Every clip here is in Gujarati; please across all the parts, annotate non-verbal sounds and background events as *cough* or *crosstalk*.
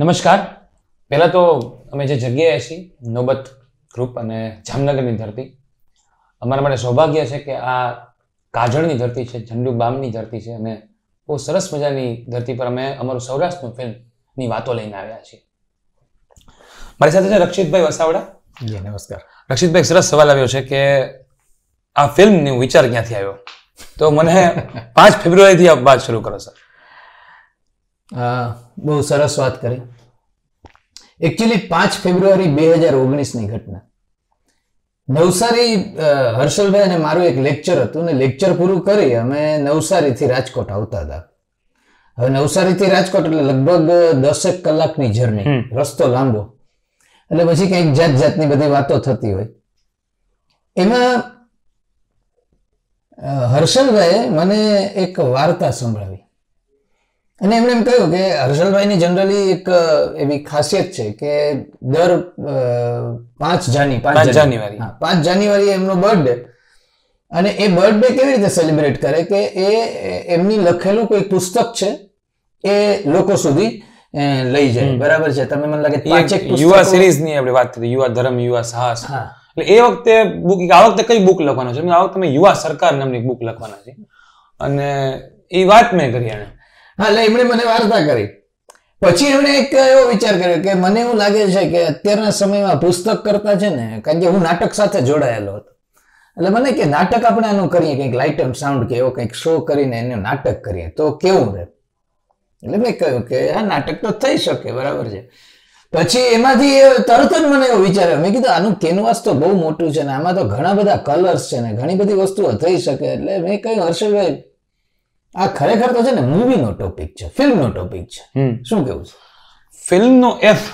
નમસ્કાર પહેલાં તો અમે જે જગ્યાએ છીએ નોબત ગ્રુપ અને જામનગરની ધરતી અમારા માટે સૌભાગ્ય છે કે આ કાજળની ધરતી છે ઝંડુ બામની ધરતી છે અને બહુ સરસ મજાની ધરતી પર અમે અમારું સૌરાષ્ટ્રનું ફિલ્મની વાતો લઈને આવ્યા છીએ મારી સાથે છે રક્ષિતભાઈ વસાવડા નમસ્કાર રક્ષિતભાઈ સરસ સવાલ આવ્યો છે કે આ ફિલ્મની વિચાર ક્યાંથી આવ્યો તો મને પાંચ ફેબ્રુઆરીથી આ વાત શરૂ કરો સર બહુ સરસ વાત કરી એકચ્યુઅલી પાંચ ફેબ્રુઆરી બે હજાર ઓગણીસની ઘટના નવસારી હર્ષલભાઈ અને મારું એક લેક્ચર હતું ને લેક્ચર પૂરું કરી અમે નવસારીથી રાજકોટ આવતા હતા હવે નવસારીથી રાજકોટ એટલે લગભગ દસેક કલાકની જર્ની રસ્તો લાંબો એટલે પછી કંઈક જાત જાતની બધી વાતો થતી હોય એમાં હર્ષલભાઈ મને એક વાર્તા સંભળાવી અને એમણે એમ કહ્યું કે હર્ષલભાઈની જનરલી એક એવી ખાસિયત છે કે દર પાંચ જાન્યુ પાંચ જાન્યુઆરી પાંચ જાન્યુઆરી એમનો બર્થડે અને એ બર્થડે કેવી રીતે સેલિબ્રેટ કરે કે એ એમની લખેલું કોઈ પુસ્તક છે એ લોકો સુધી લઈ જાય બરાબર છે તમે મને લાગે યુવા સિરીઝની આપણે વાત કરી યુવા ધર્મ યુવા સાહસ એટલે એ વખતે બુક આ વખતે કઈ બુક લખવાનો છે આ વખતે યુવા સરકાર નામની બુક લખવાના છે અને એ વાત મેં કરી એને હા એટલે એમણે મને વાર્તા કરી પછી એમણે એક એવો વિચાર કર્યો કે મને એવું લાગે છે કે અત્યારના સમયમાં પુસ્તક કરતા છે ને કારણ કે હું નાટક સાથે જોડાયેલો હતો એટલે મને કે નાટક આપણે આનું કરીએ કંઈક લાઇટ એન્ડ સાઉન્ડ કે એવો કંઈક શો કરીને એનું નાટક કરીએ તો કેવું રહે એટલે મેં કહ્યું કે હા નાટક તો થઈ શકે બરાબર છે પછી એમાંથી તરત જ મને એવો વિચાર્યો મેં કીધું આનું કેનવાસ તો બહુ મોટું છે ને આમાં તો ઘણા બધા કલર્સ છે ને ઘણી બધી વસ્તુઓ થઈ શકે એટલે મેં કહ્યું હર્ષલભાઈ આ ખરેખર તો છે ને મૂવીનો ટોપિક છે ફિલ્મનો ટોપિક છે શું કેવું છે ફિલ્મનો એફ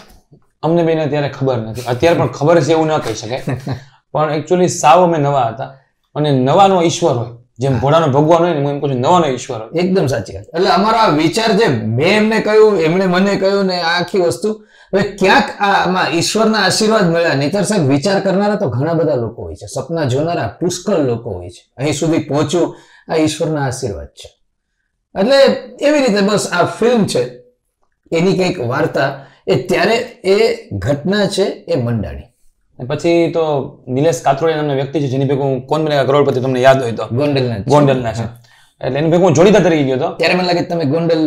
અમને બેને અત્યારે ખબર નથી અત્યારે પણ ખબર છે એવું ન કહી શકાય *laughs* પણ એકચ્યુઅલી સાવ અમે નવા હતા અને નવાનો ઈશ્વર હોય જેમ ભોળાનો ભગવાન હોય ને હું એમ કહું છું નવાનો ઈશ્વર હોય એકદમ સાચી વાત એટલે અમારો આ વિચાર જે મેં એમને કહ્યું એમણે મને કહ્યું ને આ આખી વસ્તુ હવે ક્યાંક આમાં ઈશ્વરના આશીર્વાદ મળ્યા નહીતર સાહેબ વિચાર કરનારા તો ઘણા બધા લોકો હોય છે સપના જોનારા પુષ્કળ લોકો હોય છે અહીં સુધી પહોંચ્યું આ ઈશ્વરના આશીર્વાદ છે એટલે એવી રીતે બસ આ ફિલ્મ છે એની કંઈક વાર્તા એ ત્યારે એ ઘટના છે એ મંડાણી પછી તો નિલેશ કાત્રોડિયા નામના વ્યક્તિ છે જેની ભેગું કોણ બનેગા કરોડપતિ તમને યાદ હોય તો ગોંડલના ગોંડલના છે એટલે એની હું જોડીદાર તરીકે ગયો હતો ત્યારે મને લાગે તમે ગોંડલ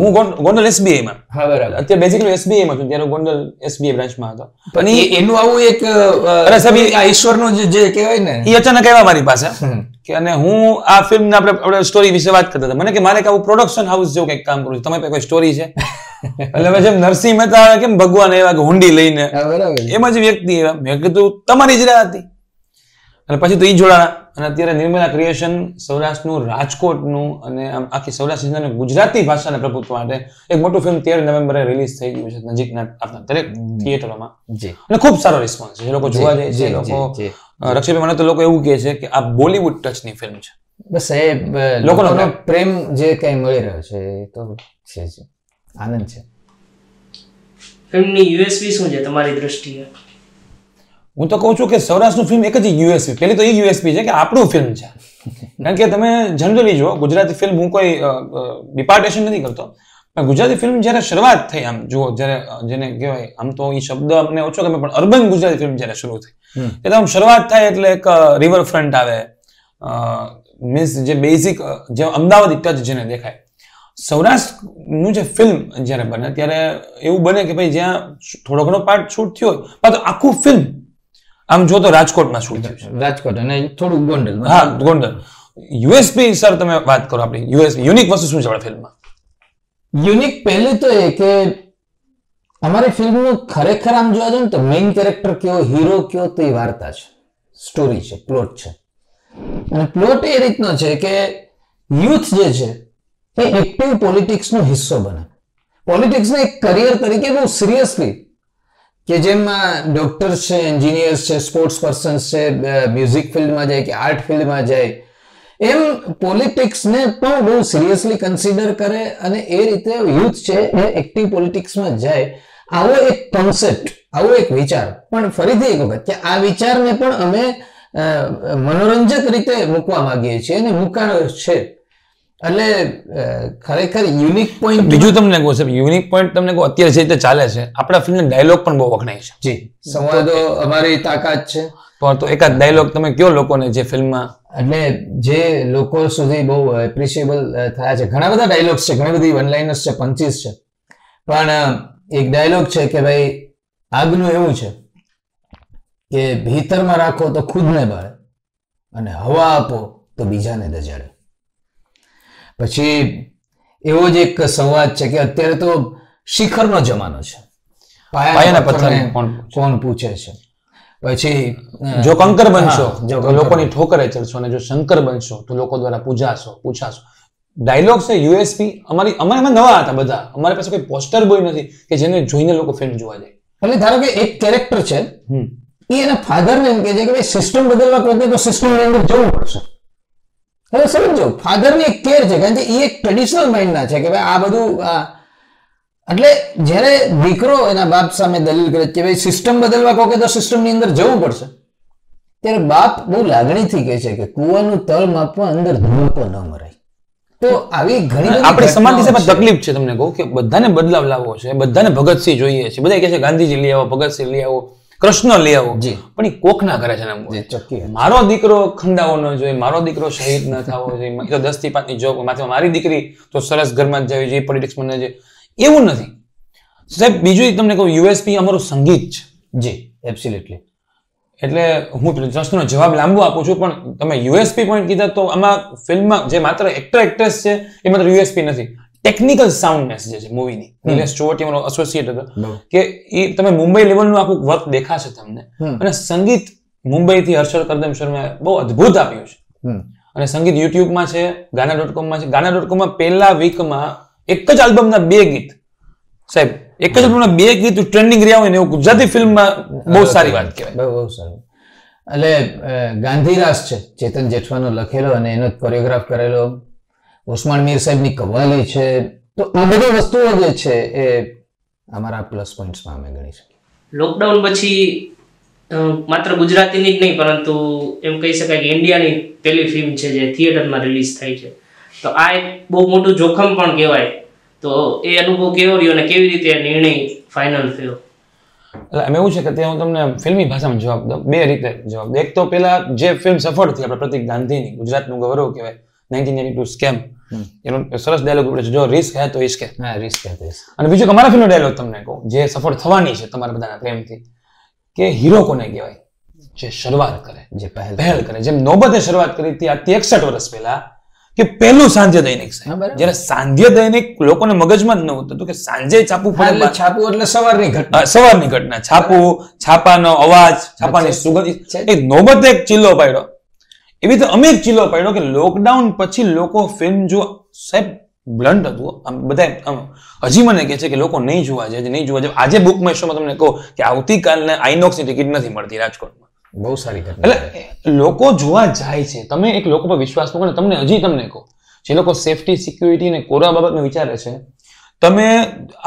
હું ગોંડલ એસબીઆઈ માં હા બરાબર અત્યારે બેઝિકલી એસબીઆઈ માં છું ત્યારે ગોંડલ એસબીઆઈ બ્રાન્ચમાં હતો અને એનું આવું એક અરે સાહેબ આ ઈશ્વરનો જે કહેવાય ને એ અચાનક આવ્યા મારી પાસે કે અને હું આ ફિલ્મ ને આપણે આપણે સ્ટોરી વિશે વાત કરતા હતા મને કે મારે કે આવું પ્રોડક્શન હાઉસ જેવું કંઈક કામ કરું તમે કોઈ સ્ટોરી છે *laughs* એટલે પછી નરસિંહ મહેતા કેમ ભગવાન એવા કે હુંડી લઈને એમ જ વ્યક્તિ એવા મેં કીધું તમારી જ રાહ હતી અને પછી તો એ જોડાણા અને અત્યારે નિર્મલા ક્રિએશન સૌરાષ્ટ્રનું રાજકોટનું અને આખી સૌરાષ્ટ્ર ગુજરાતી ભાષાના પ્રભુત્વ માટે એક મોટું ફિલ્મ તેર નવેમ્બરે રિલીઝ થઈ ગયું છે નજીકના આપણા દરેક થિયેટરોમાં અને ખૂબ સારો રિસ્પોન્સ છે લોકો જોવા જાય છે લોકો રક્ષાભાઈ મને તો લોકો એવું કહે છે કે આ બોલિવૂડ ટચની ફિલ્મ છે બસ એ લોકોનો પ્રેમ જે કંઈ મળી રહ્યો છે એ તો છે જ આનંદ છે ફિલ્મની યુએસપી શું છે તમારી દ્રષ્ટિએ હું તો કહું છું કે સૌરાષ્ટ્રનું ફિલ્મ એક જ યુએસપી પહેલી તો એ યુએસપી છે કે આપણું ફિલ્મ છે *laughs* કારણ કે તમે જનરલી જો ગુજરાતી ફિલ્મ હું કોઈ ડિપાર્ટેશન નથી કરતો પણ ગુજરાતી ફિલ્મ જ્યારે શરૂઆત થઈ આમ જુઓ જ્યારે જેને કહેવાય આમ તો એ શબ્દ અમને ઓછો ગમે પણ અર્બન ગુજરાતી ફિલ્મ જ્યારે શરૂ થઈ એટલે આમ શરૂઆત થાય એટલે એક રિવર ફ્રન્ટ આવે મીન્સ જે બેઝિક જે અમદાવાદ ટચ જેને દેખાય સૌરાષ્ટ્રનું જે ફિલ્મ જ્યારે બને ત્યારે એવું બને કે ભાઈ જ્યાં થોડો ઘણો પાર્ટ છૂટ થયો હોય તો આખું ફિલ્મ આમ જો તો રાજકોટમાં શું છે રાજકોટ અને થોડું ગોંડલ હા ગોંડલ યુએસપી સર તમે વાત કરો આપણી યુએસ યુનિક વસ્તુ શું છે આપણા ફિલ્મમાં યુનિક પહેલી તો એ કે અમારી ફિલ્મનું ખરેખર આમ જોવા જોઈએ ને તો મેઇન કેરેક્ટર કયો હીરો કયો તો એ વાર્તા છે સ્ટોરી છે પ્લોટ છે અને પ્લોટ એ રીતનો છે કે યુથ જે છે એ એક્ટિવ પોલિટિક્સનો હિસ્સો બને પોલિટિક્સને એક કરિયર તરીકે બહુ સિરિયસલી કે જેમાં ડોક્ટર્સ છે એન્જિનિયર્સ છે સ્પોર્ટ્સ પર્સન્સ છે મ્યુઝિક ફિલ્ડમાં જાય કે આર્ટ ફિલ્ડમાં જાય એમ પોલિટિક્સને પણ બહુ સિરિયસલી કન્સિડર કરે અને એ રીતે યુથ છે એ એક્ટિવ પોલિટિક્સમાં જાય આવો એક કોન્સેપ્ટ આવો એક વિચાર પણ ફરીથી એક વખત કે આ વિચારને પણ અમે મનોરંજક રીતે મૂકવા માંગીએ છીએ અને મૂકાણો છે એટલે ખરેખર યુનિક પોઈન્ટ બીજું તમને કહું છે યુનિક પોઈન્ટ તમને કહું અત્યારે જે રીતે ચાલે છે આપણા ફિલ્મના ડાયલોગ પણ બહુ વખણાય છે જી સંવાદો અમારી તાકાત છે પણ તો એકાદ ડાયલોગ તમે કયો લોકોને જે ફિલ્મમાં એટલે જે લોકો સુધી બહુ એપ્રિશિયેબલ થયા છે ઘણા બધા ડાયલોગ્સ છે ઘણી બધી વનલાઇનર્સ છે પંચીસ છે પણ એક ડાયલોગ છે કે ભાઈ આગનું એવું છે કે ભીતરમાં રાખો તો ખુદને બળે અને હવા આપો તો બીજાને દજાડે પછી એવો જ એક સંવાદ છે કે અત્યારે તો શિખરનો જમાનો છે પાયાના પથ્થરને કોણ પૂછે છે પછી જો કંકર બનશો તો લોકોની ઠોકરે ચડશો અને જો શંકર બનશો તો લોકો દ્વારા પૂજાશો પૂછાશો ડાયલોગ્સ ને યુએસપી અમારી અમારે એમાં નવા હતા બધા અમારી પાસે કોઈ પોસ્ટર બોય નથી કે જેને જોઈને લોકો ફિલ્મ જોવા જાય એટલે ધારો કે એક કેરેક્ટર છે એ એના ફાધરને એમ કહે છે કે ભાઈ સિસ્ટમ બદલવા પ્રત્યે તો સિસ્ટમની અંદર જવું પડશે હવે સમજો ફાધરની એક કેર છે કારણ કે એ એક ટ્રેડિશનલ માઇન્ડના છે કે ભાઈ આ બધું એટલે જ્યારે દીકરો એના બાપ સામે દલીલ કરે કે ભાઈ સિસ્ટમ બદલવા કહો કે તો સિસ્ટમની અંદર જવું પડશે ત્યારે બાપ બહુ લાગણીથી કહે છે કે કૂવાનું તળ માપવા અંદર ધૂળકો ન મરાય તો આવી ઘણી આપણે સમાજ દિશામાં તકલીફ છે તમને કહું કે બધાને બદલાવ લાવવો છે બધાને ભગતસિંહ જોઈએ છે બધા કહે છે ગાંધીજી લઈ આવો ભગતસિંહ લઈ આવો કૃષ્ણ લઈ આવો પણ એ કોકના ઘરે જન્મ મારો દીકરો ખંડાવો ન જોઈએ મારો દીકરો શહીદ ન થવો જોઈએ તો દસ થી પાંચ ની જોબ માથે મારી દીકરી તો સરસ ઘરમાં જ જવી જોઈએ પોલિટિક્સમાં ન જોઈએ એવું નથી સાહેબ બીજું તમને કહું યુએસપી અમારું સંગીત છે જી એબ્સોલ્યુટલી એટલે હું પ્રશ્નનો જવાબ લાંબો આપું છું પણ તમે યુએસપી પોઈન્ટ કીધા તો આમાં ફિલ્મમાં જે માત્ર એક્ટર એક્ટ્રેસ છે એ માત્ર યુએસપી નથી ટેકનિકલ સાઉન્ડનેસ જે છે મૂવીની નિલેશ ચોવટી એસોસિએટ હતો કે એ તમે મુંબઈ લેવલનું આખું વર્ક દેખાશે તમને અને સંગીત મુંબઈથી હર્ષલ કરદમ શર્માએ બહુ અદ્ભુત આપ્યું છે અને સંગીત યુટ્યુબમાં છે ગાના ડોટ કોમમાં છે ગાના ડોટ કોમમાં પહેલા વીકમાં એક જ આલ્બમના બે ગીત સાહેબ એક જ આલ્બમના બે ગીત ટ્રેન્ડિંગ રહ્યા હોય ને એવું ગુજરાતી ફિલ્મમાં બહુ સારી વાત કહેવાય બહુ સારું એટલે ગાંધીરાસ છે ચેતન જેઠવાનો લખેલો અને એનો કોરિયોગ્રાફ કરેલો ઓસમાણ મીર સાહેબની કવાલી છે તો આ બધી વસ્તુઓ જે છે એ અમારા પ્લસ પોઈન્ટ્સમાં અમે ગણી શકીએ લોકડાઉન પછી માત્ર ગુજરાતીની જ નહીં પરંતુ એમ કહી શકાય કે ઇન્ડિયાની પહેલી ફિલ્મ છે જે થિયેટરમાં રિલીઝ થઈ છે તો આ એક બહુ મોટું જોખમ પણ કહેવાય તો એ અનુભવ કેવો રહ્યો અને કેવી રીતે નિર્ણય ફાઇનલ થયો એટલે એમ એવું છે કે ત્યાં હું તમને ફિલ્મી ભાષામાં જવાબ દઉં બે રીતે જવાબ દઉં એક તો પહેલાં જે ફિલ્મ સફળ થઈ આપણે પ્રતિક ગાંધીની ગુજરાતનું ગૌરવ કહેવાય એકસઠ વર્ષ પહેલા કે પહેલું સાંજે દૈનિક જ્યારે સાંજે દૈનિક લોકોને મગજમાં જ ન હતું કે સાંજે છાપવું પડે છાપવું એટલે સવારની ઘટના સવારની ઘટના છાપવું છાપાનો અવાજ છાપાની સુગંધ એક નોબત એક ચિલ્લો પાડ્યો એવી રીતે અમે એક ચીલો પાડ્યો કે લોકડાઉન પછી લોકો ફિલ્મ જો સાહેબ બ્લન્ટ હતું આમ બધા હજી મને કહે છે કે લોકો નહીં જોવા જાય નહીં જોવા જાય આજે બુક મેં તમને કહું કે આવતીકાલને આઈનોક્સની ટિકિટ નથી મળતી રાજકોટમાં બહુ સારી એટલે લોકો જોવા જાય છે તમે એક લોકો પર વિશ્વાસ મૂકો ને તમને હજી તમને કહો જે લોકો સેફટી સિક્યુરિટી ને કોરોના બાબતનો વિચારે છે તમે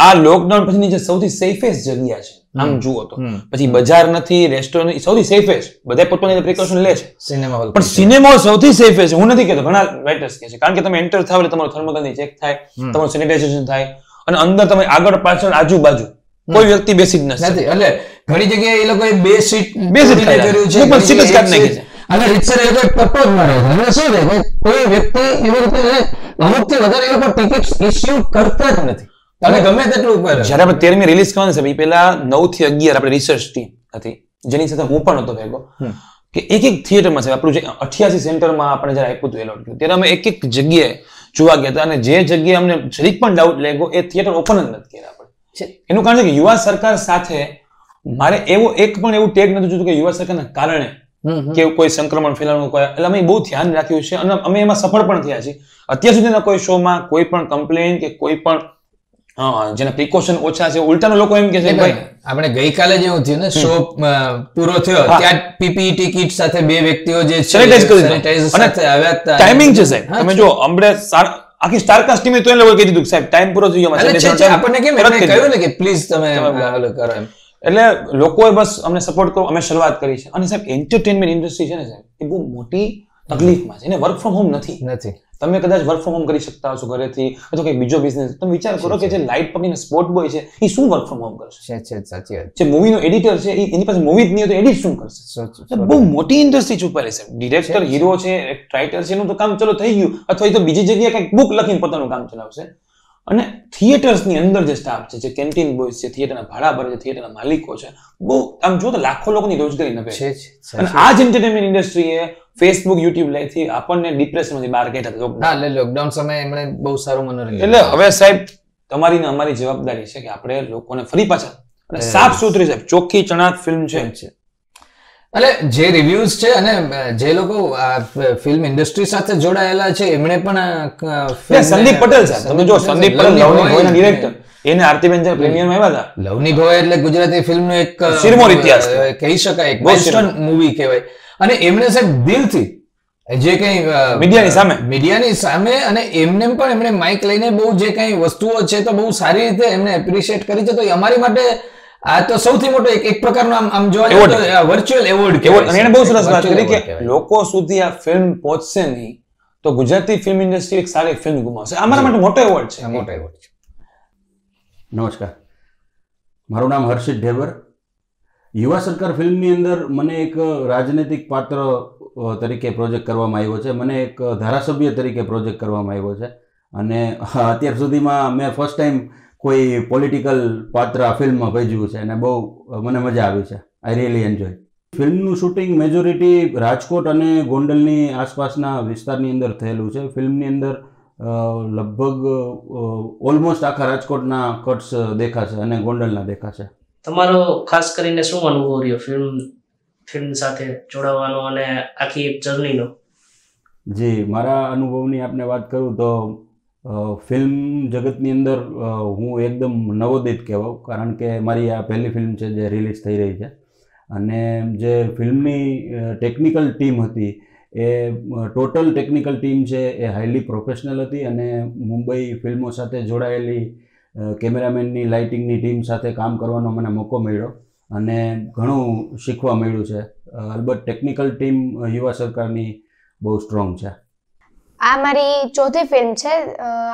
આ લોકડાઉન પછીની જે સૌથી સેફેસ્ટ જગ્યા છે આમ જુઓ તો પછી બજાર નથી રેસ્ટોરન્ટ સૌથી સેફેસ્ટ બધા પોતાની પ્રિકોશન લે છે સિનેમા હોલ પણ સિનેમા હોલ સૌથી સેફેસ્ટ હું નથી કહેતો ઘણા રાઇટર્સ કે છે કારણ કે તમે એન્ટર થાવ એટલે તમારું થર્મોકલની ચેક થાય તમારું સેનિટાઇઝેશન થાય અને અંદર તમે આગળ પાછળ આજુબાજુ કોઈ વ્યક્તિ બેસી જ નથી એટલે ઘણી જગ્યાએ એ લોકોએ બે સીટ બે સીટ કર્યું છે પણ સીટ જ કાઢી નાખી છે અને રિચર એ કોઈ પર્પઝ માં રહે છે અને શું છે કોઈ વ્યક્તિ એવી રીતે અમુકથી વધારે એ લોકો ટિકિટ ઇસ્યુ કરતા જ નથી તમે ગમે તેટલું ઉપર જ્યારે આપણે તેરમી રિલીઝ કરવાની છે પેલા નવ થી અગિયાર આપણે રિસર્ચ ટીમ હતી જેની સાથે હું પણ હતો ભેગો કે એક એક થિયેટરમાં છે આપણું જે અઠ્યાસી સેન્ટરમાં આપણે જયારે આપ્યું હતું એલોટ ત્યારે અમે એક એક જગ્યાએ જોવા ગયા હતા અને જે જગ્યાએ અમને જરીક પણ ડાઉટ લાગ્યો એ થિયેટર ઓપન જ નથી કર્યા આપણે એનું કારણ છે કે યુવા સરકાર સાથે મારે એવો એક પણ એવું ટેગ નથી જોતું કે યુવા સરકારના કારણે કે કોઈ સંક્રમણ ફેલાવાનું કોઈ એટલે અમે બહુ ધ્યાન રાખ્યું છે અને અમે એમાં સફળ પણ થયા છે અત્યાર સુધીના કોઈ શોમાં કોઈ પણ કમ્પ્લેન કે કોઈ પણ જેના પ્રિકોશન ઓછા છે ઉલટાનો લોકો એમ કે છે ભાઈ આપણે ગઈકાલે જ એવું ને શો પૂરો થયો ત્યાં પીપીટી કિટ સાથે બે વ્યક્તિઓ જે ટાઈમિંગ છે સાહેબ તમે જો અમને આખી સ્ટારકાસ્ટ ટીમે તો એ લોકો કહી દીધું સાહેબ ટાઈમ પૂરો થઈ ગયો આપણને કેમ કહ્યું ને કે પ્લીઝ તમે કરો એમ એટલે લોકોએ બસ અમને સપોર્ટ કરો અમે શરૂઆત કરી છે અને સાહેબ એન્ટરટેનમેન્ટ ઇન્ડસ્ટ્રી છે ને સાહેબ એ બહુ મોટી તકલીફમાં છે એને વર્ક ફ્રોમ હોમ નથી નથી તમે કદાચ વર્ક ફ્રોમ હોમ કરી શકતા હશો ઘરેથી અથવા કંઈક બીજો બિઝનેસ તમે વિચાર કરો કે જે લાઇટ પકડીને સ્પોર્ટ બોય છે એ શું વર્ક ફ્રોમ હોમ કરશે છે સાચી વાત જે મૂવીનો એડિટર છે એની પાસે મૂવી જ નહીં તો એડિટ શું કરશે બહુ મોટી ઇન્ડસ્ટ્રી છુપાયેલી છે ડિરેક્ટર હીરો છે રાઇટર છે એનું તો કામ ચલો થઈ ગયું અથવા એ તો બીજી જગ્યાએ કંઈક બુક લખીને પોતાનું કામ ચલાવશે અને થિયેટર્સની અંદર જે સ્ટાફ છે જે કેન્ટીન બોય છે થિયેટરના ભાડા ભરે છે થિયેટરના માલિકો છે બહુ આમ જો તો લાખો લોકોની રોજગારી નભે છે અને આ જ એન્ટરટેનમેન્ટ ઇન્ડસ્ટ્રીએ ફેસબુક યુટ્યુબ લઈથી આપણને ડિપ્રેશનમાંથી બહાર કાઢ્યા હતા એટલે લોકડાઉન સમયે એમણે બહુ સારું મનોરંજન એટલે હવે સાહેબ તમારી ને અમારી જવાબદારી છે કે આપણે લોકોને ફરી પાછા અને સાફ સુથરી સાહેબ ચોખ્ખી ચણાક ફિલ્મ છે એટલે જે રિવ્યુઝ છે અને જે લોકો ફિલ્મ ઇન્ડસ્ટ્રી સાથે જોડાયેલા છે એમણે પણ સંદીપ પટેલ સાહેબ તમે જો સંદીપ પટેલ લવની ગોયના ડિરેક્ટર એને આરતીબેન જ્યારે પ્રીમિયરમાં આવ્યા હતા લવની ગોય એટલે ગુજરાતી ફિલ્મનો એક શિરમોર ઇતિહાસ કહી શકાય એક વેસ્ટર્ન મૂવી કહેવાય અને એમણે સાહેબ દિલથી જે કઈ મીડિયાની સામે મીડિયાની સામે અને એમને પણ એમણે માઇક લઈને બહુ જે કઈ વસ્તુઓ છે તો બહુ સારી રીતે એમને એપ્રિશિએટ કરી છે તો એ અમારી માટે આ તો સૌથી મોટો એક પ્રકારનો આમ આમ જોવા જાય તો વર્ચ્યુઅલ એવોર્ડ એવોર્ડ એને બહુ સરસ વાત કરી કે લોકો સુધી આ ફિલ્મ પહોંચશે નહીં તો ગુજરાતી ફિલ્મ ઇન્ડસ્ટ્રી એક સારી ફિલ્મ ગુમાવશે અમારા માટે મોટો એવોર્ડ છે મોટો એવોર્ડ છે નમસ્કાર મારું નામ હર્ષિત ઢેબર યુવા સરકાર ફિલ્મની અંદર મને એક રાજનૈતિક પાત્ર તરીકે પ્રોજેક્ટ કરવામાં આવ્યો છે મને એક ધારાસભ્ય તરીકે પ્રોજેક્ટ કરવામાં આવ્યો છે અને અત્યાર સુધીમાં મેં ફર્સ્ટ ટાઈમ કોઈ પોલિટિકલ પાત્ર આ ફિલ્મમાં ભજવ્યું છે અને બહુ મને મજા આવી છે આઈ રિયલી એન્જોય ફિલ્મનું શૂટિંગ મેજોરિટી રાજકોટ અને ગોંડલની આસપાસના વિસ્તારની અંદર થયેલું છે ફિલ્મની અંદર લગભગ ઓલમોસ્ટ આખા રાજકોટના કટ્સ દેખાશે અને ગોંડલના દેખાશે તમારો ખાસ કરીને શું અનુભવ રહ્યો ફિલ્મ ફિલ્મ સાથે જોડાવાનો અને આખી જર્નીનો જી મારા અનુભવની આપણે વાત કરું તો ફિલ્મ જગતની અંદર હું એકદમ નવોદિત કહેવાઉં કારણ કે મારી આ પહેલી ફિલ્મ છે જે રિલીઝ થઈ રહી છે અને જે ફિલ્મની ટેકનિકલ ટીમ હતી એ ટોટલ ટેકનિકલ ટીમ છે એ હાઈલી પ્રોફેશનલ હતી અને મુંબઈ ફિલ્મો સાથે જોડાયેલી કેમેરામેનની લાઇટિંગની ટીમ સાથે કામ કરવાનો મને મોકો મળ્યો અને ઘણું શીખવા મળ્યું છે અલબત્ત ટેકનિકલ ટીમ યુવા સરકારની બહુ સ્ટ્રોંગ છે આ મારી ચોથી ફિલ્મ છે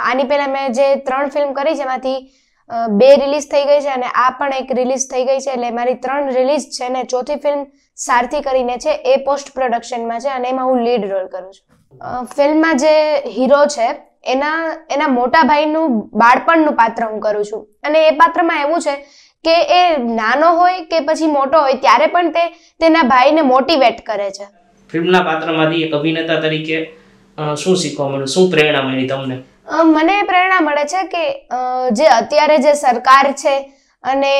આની પહેલાં મેં જે ત્રણ ફિલ્મ કરી છે એમાંથી બે રિલીઝ થઈ ગઈ છે અને આ પણ એક રિલીઝ થઈ ગઈ છે એટલે મારી ત્રણ રિલીઝ છે અને ચોથી ફિલ્મ સારથી કરીને છે એ પોસ્ટ પ્રોડક્શનમાં છે અને એમાં હું લીડ રોલ કરું છું ફિલ્મમાં જે હીરો છે એના એના મોટા ભાઈનું બાળપણનું પાત્ર હું કરું છું અને એ પાત્રમાં એવું છે કે એ નાનો હોય કે પછી મોટો હોય ત્યારે પણ તે તેના ભાઈને મોટિવેટ કરે છે ફિલ્મના પાત્રમાંથી એક અભિનેતા તરીકે શું શીખવા મળ્યું શું પ્રેરણા મળી તમને મને પ્રેરણા મળે છે કે જે અત્યારે જે સરકાર છે અને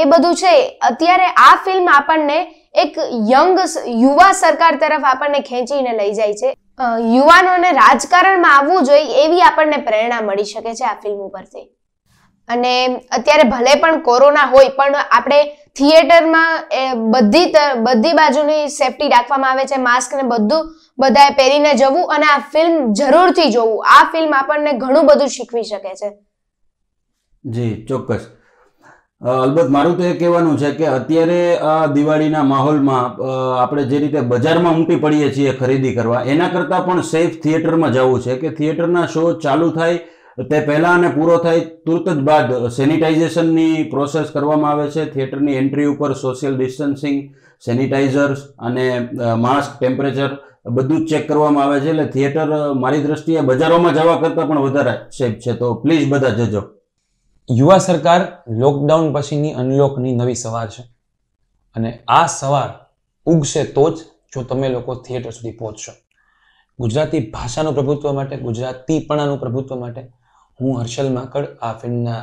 એ બધું છે અત્યારે આ ફિલ્મ આપણને એક યંગ યુવા સરકાર તરફ આપણને ખેંચીને લઈ જાય છે યુવાનોને રાજકારણમાં આવવું જોઈએ એવી આપણને પ્રેરણા મળી શકે છે આ ફિલ્મ ઉપરથી અને અત્યારે ભલે પણ કોરોના હોય પણ આપણે થિયેટરમાં બધી બધી બાજુની સેફટી રાખવામાં આવે છે માસ્ક ને બધું બધાએ પહેરીને જવું અને આ ફિલ્મ જરૂરથી જોવું આ ફિલ્મ આપણને ઘણું બધું શીખવી શકે છે જી ચોક્કસ અલબત્ત મારું તો એ કહેવાનું છે કે અત્યારે આ દિવાળીના માહોલમાં આપણે જે રીતે બજારમાં ઉમટી પડીએ છીએ ખરીદી કરવા એના કરતાં પણ સેફ થિયેટરમાં જવું છે કે થિયેટરના શો ચાલુ થાય તે પહેલાં અને પૂરો થાય તુરત જ બાદ સેનિટાઇઝેશનની પ્રોસેસ કરવામાં આવે છે થિયેટરની એન્ટ્રી ઉપર સોશિયલ ડિસ્ટન્સિંગ સેનિટાઈઝર્સ અને માસ્ક ટેમ્પરેચર બધું જ ચેક કરવામાં આવે છે એટલે થિયેટર મારી દ્રષ્ટિએ બજારોમાં જવા કરતાં પણ વધારે સેફ છે તો પ્લીઝ બધા જજો યુવા સરકાર લોકડાઉન પછીની અનલોકની નવી સવાર છે અને આ સવાર ઉગશે તો જ જો તમે લોકો થિયેટર સુધી પહોંચશો ગુજરાતી ભાષાનું પ્રભુત્વ માટે ગુજરાતીપણાનું પ્રભુત્વ માટે હું હર્ષલ માકડ આ ફિલ્મના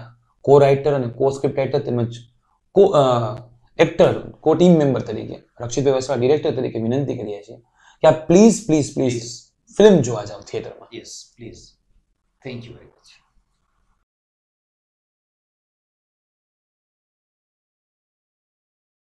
કો રાઇટર અને કો સ્ક્રિપ્ટ રાઇટર તેમજ કો એક્ટર કો ટીમ મેમ્બર તરીકે રક્ષિતભાઈ વસવા ડિરેક્ટર તરીકે વિનંતી કરીએ છીએ કે આ પ્લીઝ પ્લીઝ પ્લીઝ ફિલ્મ જોવા જાઓ થિયેટરમાં yes please thank you very much